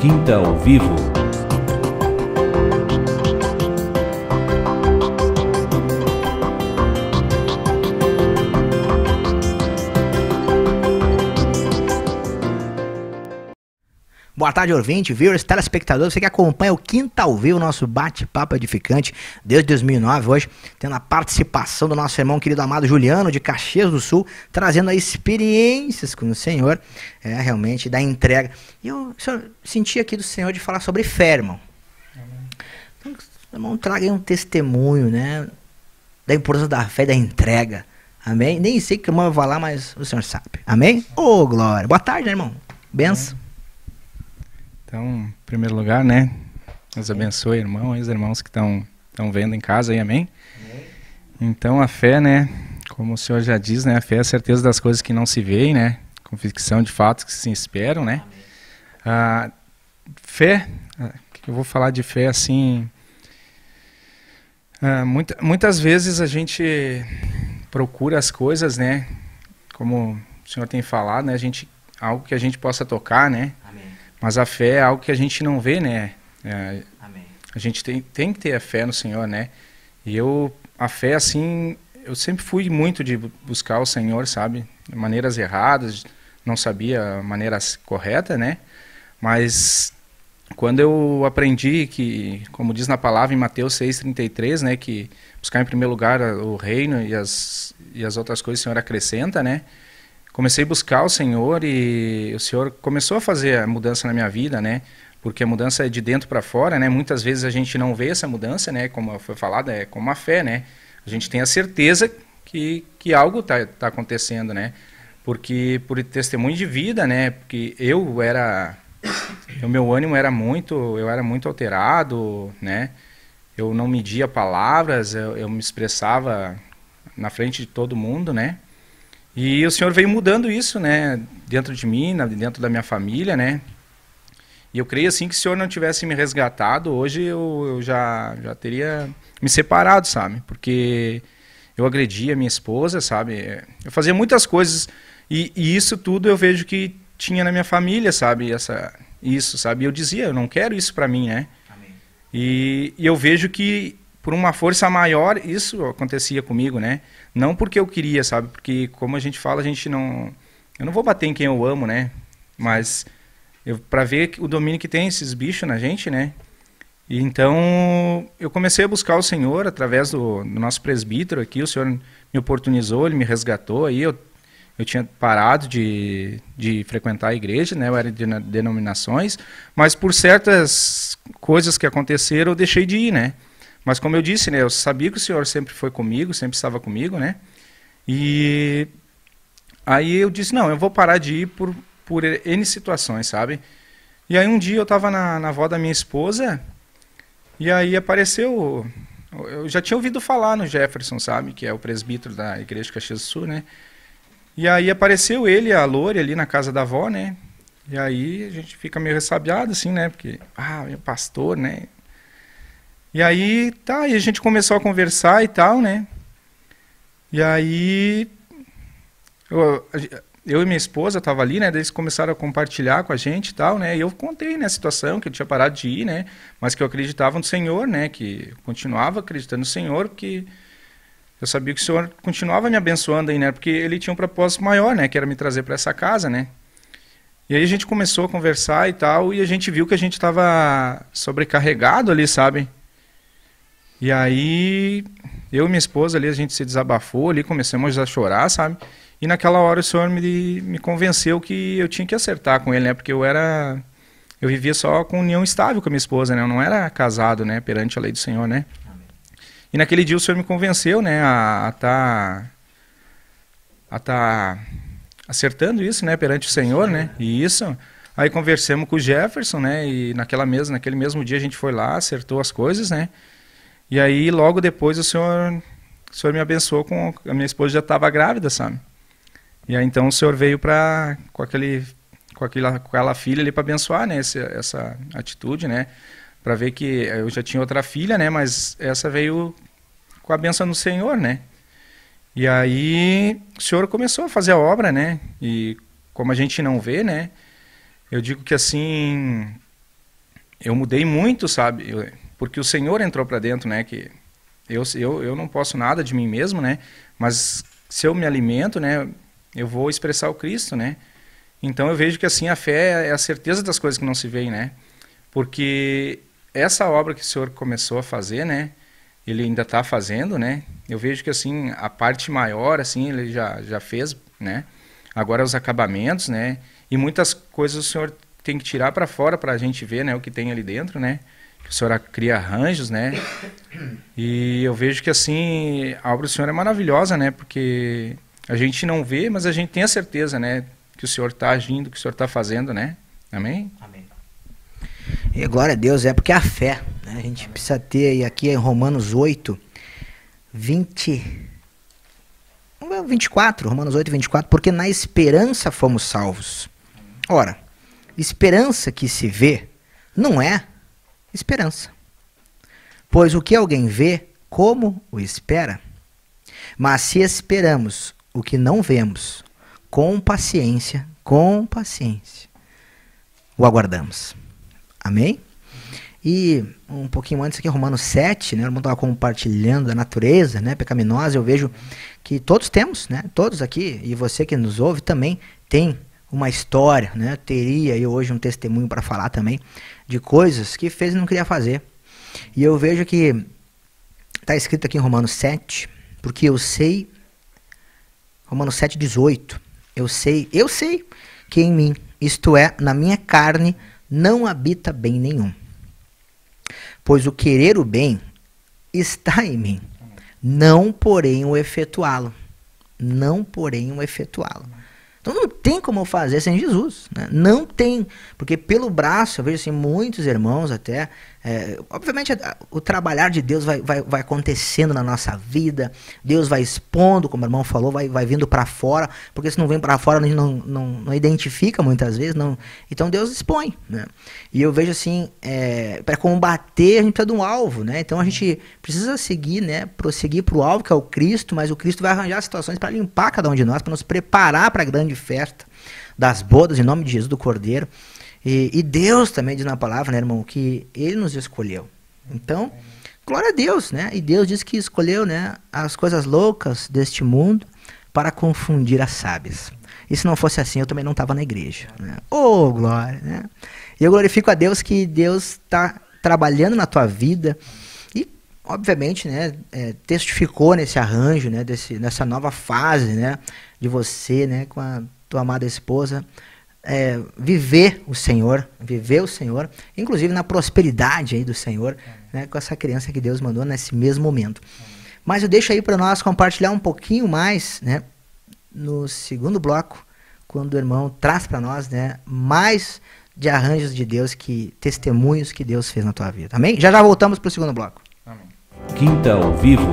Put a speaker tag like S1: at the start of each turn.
S1: quinta ao vivo.
S2: Boa tarde, ouvinte, viewers, telespectadores, você que acompanha o Quinta ao Vivo, nosso bate-papo edificante desde 2009, hoje tendo a participação do nosso irmão querido amado Juliano de Caxias do Sul, trazendo experiências com o Senhor, é, realmente, da entrega. E eu, senhor, senti aqui do Senhor de falar sobre fé, irmão. Então, irmão, traga aí um testemunho, né, da importância da fé, da entrega. Amém? Nem sei o que eu vou falar, mas o senhor sabe. Amém? Ô, oh, glória. Boa tarde, né, irmão. Benção. Então, em primeiro lugar, né?
S1: Deus abençoe, irmão, e os irmãos que estão vendo em casa aí, amém? Então, a fé, né? Como o senhor já diz, né? A fé é a certeza das coisas que não se veem, né? Convicção de fatos que se esperam, né? Ah, fé, ah, eu vou falar de fé assim. Ah, muita, muitas vezes a gente procura as coisas, né? Como o senhor tem falado, né? A gente, algo que a gente possa tocar, né? Amém. Mas a fé é algo que a gente não vê, né? É, a gente tem, tem que ter a fé no Senhor, né? E eu, a fé, assim, eu sempre fui muito de buscar o Senhor, sabe? De maneiras erradas, não sabia maneiras maneira correta, né? Mas quando eu aprendi que, como diz na palavra em Mateus 6,33, né? Que buscar em primeiro lugar o reino e as, e as outras coisas o Senhor acrescenta, né? comecei a buscar o Senhor e o Senhor começou a fazer a mudança na minha vida, né? Porque a mudança é de dentro para fora, né? Muitas vezes a gente não vê essa mudança, né? Como foi falado, é como a fé, né? A gente tem a certeza que, que algo está tá acontecendo, né? Porque por testemunho de vida, né? Porque eu era o meu ânimo era muito, eu era muito alterado, né? Eu não media palavras, eu, eu me expressava na frente de todo mundo, né? E o Senhor veio mudando isso, né, dentro de mim, dentro da minha família, né? E eu creio assim que se o Senhor não tivesse me resgatado, hoje eu, eu já já teria me separado, sabe? Porque eu agredi a minha esposa, sabe? Eu fazia muitas coisas e, e isso tudo eu vejo que tinha na minha família, sabe? Essa isso, sabe? E eu dizia, eu não quero isso para mim, né? E, e, eu vejo que por uma força maior, isso acontecia comigo, né? Não porque eu queria, sabe? Porque como a gente fala, a gente não eu não vou bater em quem eu amo, né? Mas eu para ver o domínio que tem esses bichos na gente, né? E então eu comecei a buscar o Senhor através do, do nosso presbítero aqui, o Senhor me oportunizou, ele me resgatou aí, eu eu tinha parado de, de frequentar a igreja, né? eu era de denominações, mas por certas coisas que aconteceram eu deixei de ir, né? Mas como eu disse, né, eu sabia que o Senhor sempre foi comigo, sempre estava comigo, né? E aí eu disse, não, eu vou parar de ir por, por N situações, sabe? E aí um dia eu estava na, na avó da minha esposa, e aí apareceu... Eu já tinha ouvido falar no Jefferson, sabe? Que é o presbítero da Igreja de Caxias do Sul, né? E aí apareceu ele, a Lore, ali na casa da avó, né? E aí a gente fica meio ressabiado, assim, né? Porque, ah, meu pastor, né? E aí, tá, e a gente começou a conversar e tal, né? E aí, eu, eu e minha esposa tava ali, né? Daí eles começaram a compartilhar com a gente e tal, né? E eu contei, né, a situação, que eu tinha parado de ir, né? Mas que eu acreditava no Senhor, né? Que continuava acreditando no Senhor, porque eu sabia que o Senhor continuava me abençoando aí, né? Porque ele tinha um propósito maior, né? Que era me trazer para essa casa, né? E aí a gente começou a conversar e tal, e a gente viu que a gente estava sobrecarregado ali, sabe? E aí, eu e minha esposa ali, a gente se desabafou ali, começamos a chorar, sabe? E naquela hora o senhor me, me convenceu que eu tinha que acertar com ele, né? Porque eu era. Eu vivia só com união estável com a minha esposa, né? Eu não era casado, né? Perante a lei do Senhor, né? Amém. E naquele dia o senhor me convenceu, né? A estar. Tá, a tá acertando isso, né? Perante o Senhor, Sim. né? E isso. Aí conversamos com o Jefferson, né? E naquela mesa, naquele mesmo dia a gente foi lá, acertou as coisas, né? E aí, logo depois, o senhor, o senhor me abençoou com. A minha esposa já estava grávida, sabe? E aí, então, o senhor veio pra, com, aquele, com, aquela, com aquela filha ali para abençoar né, essa, essa atitude, né? Para ver que eu já tinha outra filha, né? Mas essa veio com a benção do Senhor, né? E aí, o senhor começou a fazer a obra, né? E como a gente não vê, né? Eu digo que assim, eu mudei muito, sabe? Eu, porque o Senhor entrou para dentro, né? Que eu, eu, eu não posso nada de mim mesmo, né? Mas se eu me alimento, né? Eu vou expressar o Cristo, né? Então eu vejo que assim a fé é a certeza das coisas que não se veem, né? Porque essa obra que o Senhor começou a fazer, né? Ele ainda está fazendo, né? Eu vejo que assim a parte maior, assim, ele já já fez, né? Agora os acabamentos, né? E muitas coisas o Senhor tem que tirar para fora para a gente ver, né? O que tem ali dentro, né? a senhora cria arranjos, né? E eu vejo que assim, a obra do senhor é maravilhosa, né? Porque a gente não vê, mas a gente tem a certeza, né? Que o senhor está agindo, que o senhor está fazendo, né? Amém? Amém.
S2: E glória a Deus, é porque é a fé, né? A gente Amém. precisa ter, e aqui em Romanos 8, 20. 24, Romanos 8, 24, porque na esperança fomos salvos. Ora, esperança que se vê não é esperança. Pois o que alguém vê, como o espera? Mas se esperamos o que não vemos, com paciência, com paciência, o aguardamos. Amém? E um pouquinho antes aqui, Romanos 7, né? O irmão estava compartilhando a natureza né, pecaminosa. Eu vejo que todos temos, né? Todos aqui, e você que nos ouve também tem uma história, né? Teria eu hoje um testemunho para falar também de coisas que fez e não queria fazer. E eu vejo que está escrito aqui em Romanos 7, porque eu sei Romanos 7, 18. Eu sei, eu sei que em mim, isto é, na minha carne, não habita bem nenhum. Pois o querer o bem está em mim, não porém o efetuá-lo. Não porém o efetuá-lo. Então não tem como fazer sem Jesus. Né? Não tem. Porque pelo braço, eu vejo assim, muitos irmãos até é, obviamente, o trabalhar de Deus vai, vai, vai, acontecendo na nossa vida, Deus vai expondo, como o irmão falou, vai, vai vindo para fora, porque se não vem para fora, a gente não, não, não, identifica muitas vezes. Não, então, Deus expõe. Né? E eu vejo assim: é, para combater, a gente precisa de um alvo. Né? Então, a gente precisa seguir, né? prosseguir para o alvo, que é o Cristo, mas o Cristo vai arranjar situações para limpar cada um de nós, para nos preparar para a grande festa das bodas, em nome de Jesus do Cordeiro. E, e, Deus também diz na palavra, né, irmão, que Ele nos escolheu. Então, glória a Deus, né? E Deus diz que escolheu, né, as coisas loucas deste mundo para confundir as sábias. E se não fosse assim, eu também não estava na igreja. Né? Oh, glória! Né? E eu glorifico a Deus que Deus está trabalhando na tua vida e, obviamente, né, é, testificou nesse arranjo, né, desse, nessa nova fase, né, de você, né, com a tua amada esposa é, viver o Senhor, viver o Senhor, inclusive na prosperidade aí do Senhor, né, com essa criança que Deus mandou nesse mesmo momento. Mas eu deixo aí para nós compartilhar um pouquinho mais, né, no segundo bloco, quando o irmão traz para nós, né, mais de arranjos de Deus, que testemunhos que Deus fez na tua vida. Amém? Já já voltamos para o segundo bloco. Amém.
S1: Quinta ao vivo.